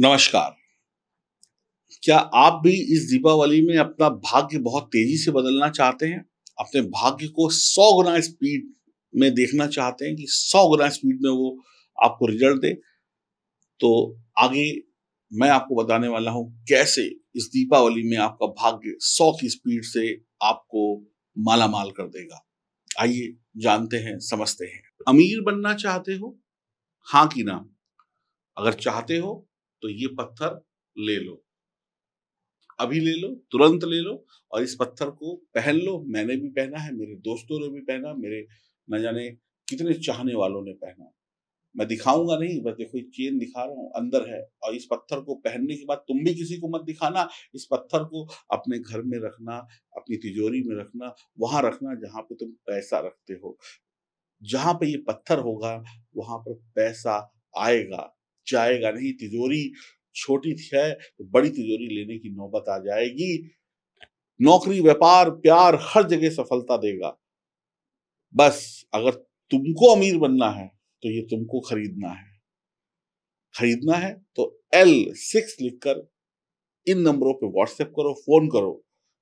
नमस्कार क्या आप भी इस दीपावली में अपना भाग्य बहुत तेजी से बदलना चाहते हैं अपने भाग्य को सौ गुना स्पीड में देखना चाहते हैं कि सौ गुना स्पीड में वो आपको रिजल्ट दे तो आगे मैं आपको बताने वाला हूं कैसे इस दीपावली में आपका भाग्य सौ की स्पीड से आपको माला माल कर देगा आइए जानते हैं समझते हैं अमीर बनना चाहते हो हाँ कि ना अगर चाहते हो तो ये पत्थर ले लो अभी ले लो तुरंत ले लो और इस पत्थर को पहन लो मैंने भी पहना है मेरे दोस्तों ने भी पहना मेरे न जाने कितने चाहने वालों ने पहना मैं दिखाऊंगा नहीं बस देखो चेन दिखा रहा हूं अंदर है और इस पत्थर को पहनने के बाद तुम भी किसी को मत दिखाना इस पत्थर को अपने घर में रखना अपनी तिजोरी में रखना वहां रखना जहां पे तुम पैसा रखते हो जहां पे ये पत्थर होगा वहां पर पैसा आएगा जाएगा नहीं तिजोरी छोटी है तो बड़ी तिजोरी लेने की नौबत आ जाएगी नौकरी व्यापार प्यार हर जगह सफलता देगा बस अगर तुमको अमीर बनना है तो ये तुमको खरीदना है खरीदना है तो एल सिक्स लिखकर इन नंबरों पे व्हाट्सएप करो फोन करो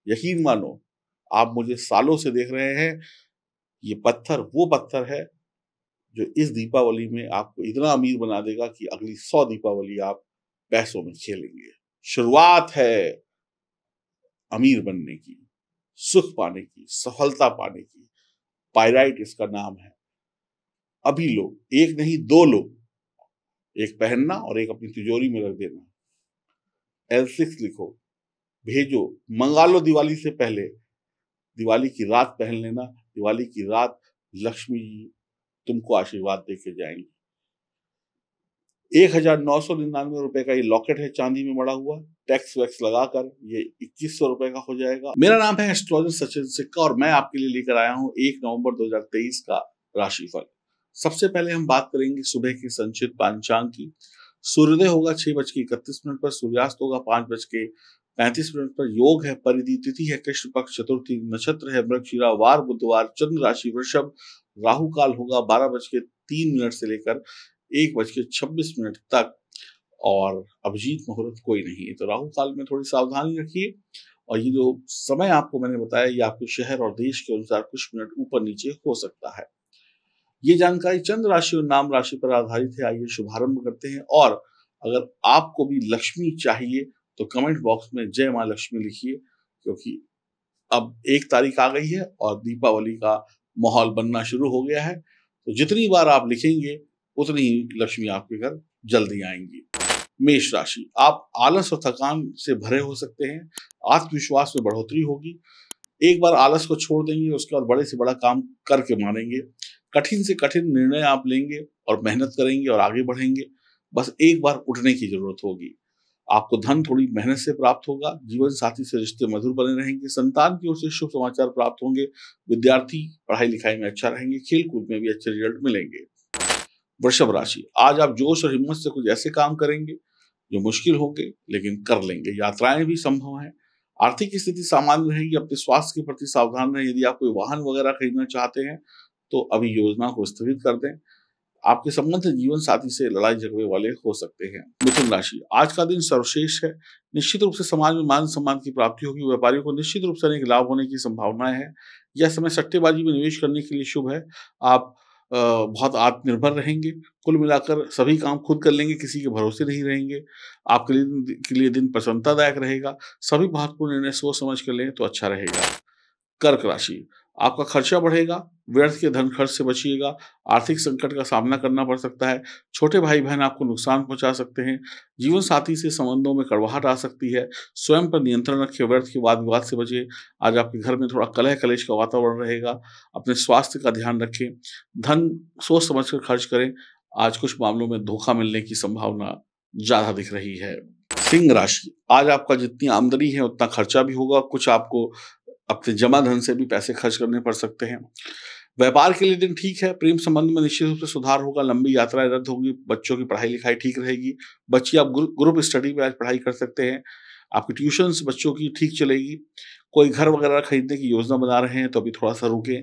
यकीन मानो आप मुझे सालों से देख रहे हैं ये पत्थर वो पत्थर है जो इस दीपावली में आपको इतना अमीर बना देगा कि अगली सौ दीपावली आप पैसों में खेलेंगे शुरुआत है अमीर बनने की सुख पाने की सफलता पाने की पायराइट इसका नाम है अभी लोग एक नहीं दो लोग एक पहनना और एक अपनी तिजोरी में रख देना एल सिक्स लिखो भेजो मंगा लो दिवाली से पहले दिवाली की रात पहन लेना दिवाली की रात लक्ष्मी जी तुमको आशीर्वाद दे के जाएंगे एक हजार नौ सौ निन्यानवे रुपए का ये लॉकेट है चांदी में बड़ा हुआ टैक्स वैक्स लगाकर ये इक्कीस सौ रुपए का हो जाएगा मेरा नाम है एस्ट्रोलॉजर सचिन सिक्का और मैं आपके लिए लेकर आया हूँ एक नवंबर 2023 का राशिफल सबसे पहले हम बात करेंगे सुबह की संचित पांचांग की सूर्योदय होगा छह बज के इकतीस मिनट पर सूर्यास्त होगा पांच बज के पैंतीस मिनट पर योग है परिधि तिथि है कृष्ण पक्ष चतुर्थी नक्षत्र है मृगशिरा वार बुधवार चंद्र राशि वृषभ राहु काल होगा बारह बज के तीन मिनट से लेकर एक बज के छब्बीस मिनट तक और अभिजीत मुहूर्त कोई नहीं है तो राहु काल में थोड़ी सावधानी रखिए और ये जो समय आपको मैंने बताया ये आपके शहर और देश के अनुसार कुछ मिनट ऊपर नीचे हो सकता है ये जानकारी चंद्र राशि और नाम राशि पर आधारित है आइए शुभारंभ करते हैं और अगर आपको भी लक्ष्मी चाहिए तो कमेंट बॉक्स में जय मां लक्ष्मी लिखिए क्योंकि अब एक तारीख आ गई है और दीपावली का माहौल बनना शुरू हो गया है तो जितनी बार आप लिखेंगे उतनी ही लक्ष्मी आपके घर जल्दी आएंगी मेष राशि आप आलस और थकान से भरे हो सकते हैं आत्मविश्वास में बढ़ोतरी होगी एक बार आलस को छोड़ देंगे उसके बाद बड़े से बड़ा काम करके मानेंगे कठिन से कठिन निर्णय आप लेंगे और मेहनत करेंगे और आगे बढ़ेंगे बस एक बार उठने की जरूरत होगी आपको धन थोड़ी मेहनत से प्राप्त होगा जीवन साथी से रिश्ते मधुर बने रहेंगे संतान की ओर से शुभ समाचार प्राप्त होंगे विद्यार्थी पढ़ाई लिखाई में अच्छा रहेंगे खेल कूद में भी अच्छे रिजल्ट मिलेंगे वृषभ राशि आज आप जोश और हिम्मत से कुछ ऐसे काम करेंगे जो मुश्किल होंगे लेकिन कर लेंगे यात्राएं भी संभव है आर्थिक स्थिति सामान्य रहेगी अपने स्वास्थ्य के प्रति सावधान रहें यदि आप कोई वाहन वगैरह खरीदना चाहते हैं तो अभी योजना को स्थगित कर दें आपके संबंध जीवन साथी से लड़ाई झगड़े वाले हो सकते हैं मिथुन राशि आज का दिन सर्वश्रेष्ठ है निश्चित रूप से समाज में मान सम्मान की प्राप्ति होगी व्यापारियों को निश्चित रूप से अनेक लाभ होने की संभावनाएं है यह समय सट्टेबाजी में निवेश करने के लिए शुभ है आप बहुत आत्मनिर्भर रहेंगे कुल मिलाकर सभी काम खुद कर लेंगे किसी के भरोसे नहीं रहेंगे आपके लिए के लिए दिन प्रसन्नतादायक रहेगा सभी महत्वपूर्ण निर्णय सोच समझ कर लें तो अच्छा रहेगा कर्क राशि आपका खर्चा बढ़ेगा व्यर्थ के धन खर्च से बचिएगा आर्थिक संकट का सामना करना पड़ सकता है छोटे भाई बहन आपको नुकसान पहुंचा सकते हैं जीवन साथी से संबंधों में कड़वाहट आ सकती है स्वयं पर नियंत्रण रखिए व्यर्थ के वाद विवाद से बचिए आज आपके घर में थोड़ा कलह कलेश का वातावरण रहेगा अपने स्वास्थ्य का ध्यान रखें धन सोच समझ कर खर्च करें आज कुछ मामलों में धोखा मिलने की संभावना ज़्यादा दिख रही है सिंह राशि आज आपका जितनी आमदनी है उतना खर्चा भी होगा कुछ आपको अपने तो जमा धन से भी पैसे खर्च करने पड़ सकते हैं व्यापार के लिए दिन ठीक है प्रेम संबंध में निश्चित रूप से सुधार होगा लंबी यात्राएं रद्द होगी बच्चों की पढ़ाई लिखाई ठीक रहेगी बच्ची आप ग्रुप स्टडी में आज पढ़ाई कर सकते हैं आपकी ट्यूशन बच्चों की ठीक चलेगी कोई घर वगैरह खरीदने की योजना बना रहे हैं तो अभी थोड़ा सा रुके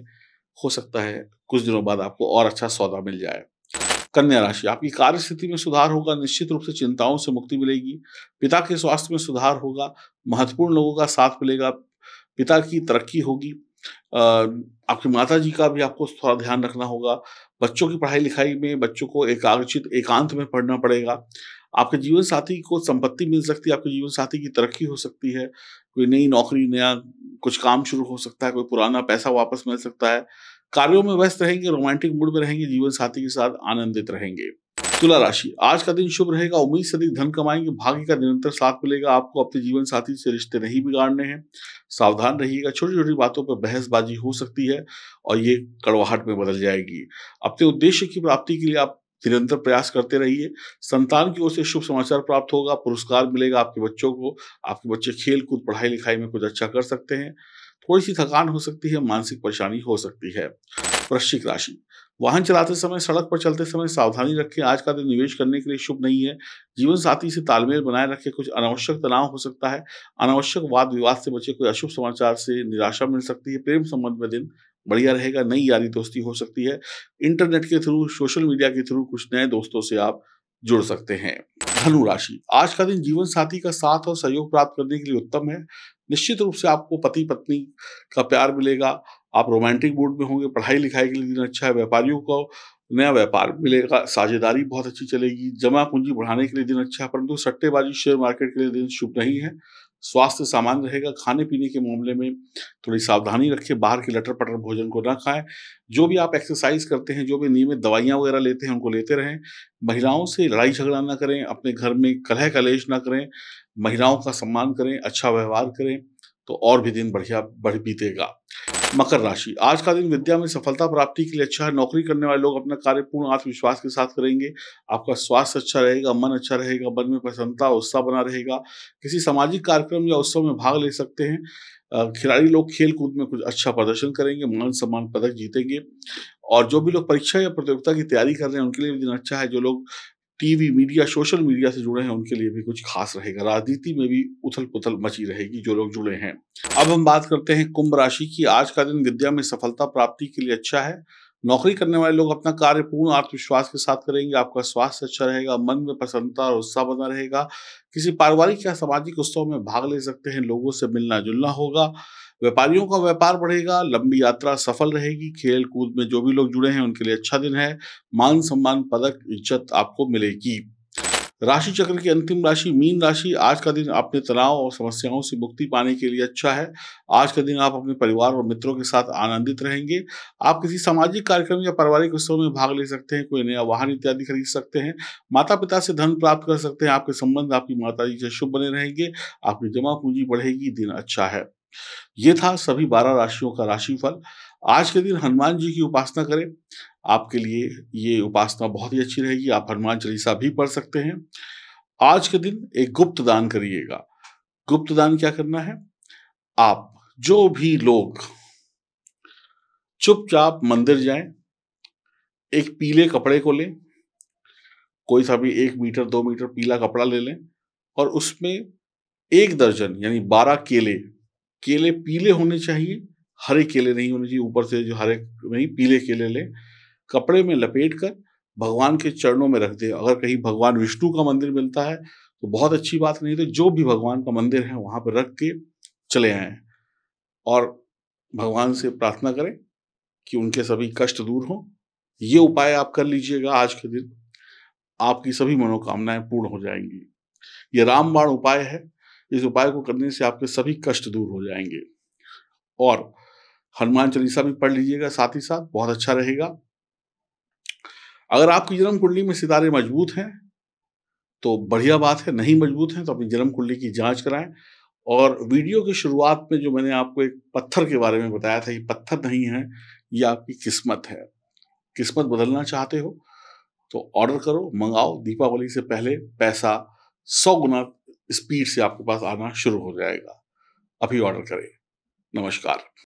हो सकता है कुछ दिनों बाद आपको और अच्छा सौदा मिल जाए कन्या राशि आपकी कार्य स्थिति में सुधार होगा निश्चित रूप से चिंताओं से मुक्ति मिलेगी पिता के स्वास्थ्य में सुधार होगा महत्वपूर्ण लोगों का साथ मिलेगा पिता की तरक्की होगी आपकी माता जी का भी आपको थोड़ा ध्यान रखना होगा बच्चों की पढ़ाई लिखाई में बच्चों को एकाग्रचित एकांत में पढ़ना पड़ेगा आपके जीवन साथी को संपत्ति मिल सकती है आपके जीवन साथी की तरक्की हो सकती है कोई नई नौकरी नया कुछ काम शुरू हो सकता है कोई पुराना पैसा वापस मिल सकता है कार्यों में व्यस्त रहेंगे रोमांटिक मूड में रहेंगे जीवन साथी के साथ आनंदित रहेंगे तुला राशि आज का दिन शुभ रहेगा उम्मीद से अधिक धन कमाएंगे भाग्य का निरंतर साथ मिलेगा आपको अपने जीवन साथी से रिश्ते नहीं बिगाड़ने हैं सावधान रहिएगा छोटी छोटी बातों पर बहसबाजी हो सकती है और ये कड़वाहट में बदल जाएगी अपने उद्देश्य की प्राप्ति के लिए आप निरंतर प्रयास करते रहिए संतान की ओर से शुभ समाचार प्राप्त होगा पुरस्कार मिलेगा आपके बच्चों को आपके बच्चे खेल कूद पढ़ाई लिखाई में कुछ अच्छा कर सकते हैं थोड़ी सी थकान हो सकती है मानसिक परेशानी हो सकती है वृश्चिक राशि वाहन चलाते समय सड़क पर चलते समय सावधानी रखें आज का दिन निवेश करने के लिए शुभ नहीं है जीवन साथी से तालमेल बनाए रखें कुछ अनावश्यक तनाव हो सकता है अनावश्यक वाद विवाद से बचे कोई अशुभ समाचार से निराशा मिल सकती है प्रेम संबंध में दिन बढ़िया रहेगा नई यारी दोस्ती हो सकती है इंटरनेट के थ्रू सोशल मीडिया के थ्रू कुछ नए दोस्तों से आप जुड़ सकते हैं धनु राशि आज का दिन जीवन साथी का साथ और सहयोग प्राप्त करने के लिए उत्तम है निश्चित रूप से आपको पति पत्नी का प्यार मिलेगा आप रोमांटिक मूड में होंगे पढ़ाई लिखाई के लिए दिन अच्छा है व्यापारियों को नया व्यापार मिलेगा साझेदारी बहुत अच्छी चलेगी जमा पूंजी बढ़ाने के लिए दिन अच्छा है परंतु सट्टेबाजी शेयर मार्केट के लिए दिन शुभ नहीं है स्वास्थ्य सामान्य रहेगा खाने पीने के मामले में थोड़ी सावधानी रखें बाहर के लटर पटर भोजन को ना खाएं जो भी आप एक्सरसाइज करते हैं जो भी नियमित दवाइयाँ वगैरह लेते हैं उनको लेते रहें महिलाओं से लड़ाई झगड़ा ना करें अपने घर में कलह कलेश ना करें महिलाओं का सम्मान करें अच्छा व्यवहार करें तो और भी दिन बढ़िया बढ़ बीतेगा मकर राशि आज का दिन विद्या में सफलता प्राप्ति के लिए अच्छा है नौकरी करने वाले लोग अपना कार्य पूर्ण आत्मविश्वास के साथ करेंगे आपका स्वास्थ्य अच्छा रहेगा मन अच्छा रहेगा मन में प्रसन्नता उत्साह बना रहेगा किसी सामाजिक कार्यक्रम या उत्सव में भाग ले सकते हैं खिलाड़ी लोग खेल कूद में कुछ अच्छा प्रदर्शन करेंगे मान सम्मान पदक जीतेंगे और जो भी लोग परीक्षा या प्रतियोगिता की तैयारी कर रहे हैं उनके लिए भी दिन अच्छा है जो लोग टीवी मीडिया सोशल मीडिया से जुड़े हैं उनके लिए भी कुछ खास रहेगा राजनीति में भी उथल पुथल मची रहेगी जो लोग जुड़े हैं अब हम बात करते हैं कुंभ राशि की आज का दिन विद्या में सफलता प्राप्ति के लिए अच्छा है नौकरी करने वाले लोग अपना कार्य पूर्ण आत्मविश्वास के साथ करेंगे आपका स्वास्थ्य अच्छा रहेगा मन में प्रसन्नता और उत्साह बना रहेगा किसी पारिवारिक या सामाजिक उत्सव में भाग ले सकते हैं लोगों से मिलना जुलना होगा व्यापारियों का व्यापार बढ़ेगा लंबी यात्रा सफल रहेगी खेल कूद में जो भी लोग जुड़े हैं उनके लिए अच्छा दिन है मान सम्मान पदक इज्जत आपको मिलेगी राशि चक्र की अंतिम राशि मीन राशि आज का दिन अपने तनाव और समस्याओं से मुक्ति पाने के लिए अच्छा है आज का दिन आप अपने परिवार और मित्रों के साथ आनंदित रहेंगे आप किसी सामाजिक कार्यक्रम या पारिवारिक उत्सव में भाग ले सकते हैं कोई नया वाहन इत्यादि खरीद सकते हैं माता पिता से धन प्राप्त कर सकते हैं आपके संबंध आपकी माता जी से शुभ बने रहेंगे आपकी जमा पूंजी बढ़ेगी दिन अच्छा है ये था सभी बारह राशियों का राशिफल आज के दिन हनुमान जी की उपासना करें आपके लिए ये उपासना बहुत ही अच्छी रहेगी आप हनुमान चालीसा भी पढ़ सकते हैं आज के दिन एक गुप्त दान करिएगा गुप्त दान क्या करना है आप जो भी लोग चुपचाप मंदिर जाएं एक पीले कपड़े को लें कोई सा भी एक मीटर दो मीटर पीला कपड़ा ले लें और उसमें एक दर्जन यानी बारह केले केले पीले होने चाहिए हरे केले नहीं होने चाहिए ऊपर से जो हरे नहीं पीले केले लें कपड़े में लपेट कर भगवान के चरणों में रख दे अगर कहीं भगवान विष्णु का मंदिर मिलता है तो बहुत अच्छी बात नहीं तो जो भी भगवान का मंदिर है वहाँ पर रख के चले आए और भगवान से प्रार्थना करें कि उनके सभी कष्ट दूर हों ये उपाय आप कर लीजिएगा आज के दिन आपकी सभी मनोकामनाएं पूर्ण हो जाएंगी ये रामबाण उपाय है इस उपाय को करने से आपके सभी कष्ट दूर हो जाएंगे और हनुमान चालीसा भी पढ़ लीजिएगा साथ ही साथ बहुत अच्छा रहेगा अगर आपकी जन्म कुंडली में सितारे मजबूत हैं तो बढ़िया बात है नहीं मजबूत हैं तो अपनी जन्म कुंडली की जांच कराएं और वीडियो की शुरुआत में जो मैंने आपको एक पत्थर के बारे में बताया था ये पत्थर नहीं है ये आपकी किस्मत है किस्मत बदलना चाहते हो तो ऑर्डर करो मंगाओ दीपावली से पहले पैसा सौ गुना स्पीड से आपके पास आना शुरू हो जाएगा अभी ऑर्डर करें नमस्कार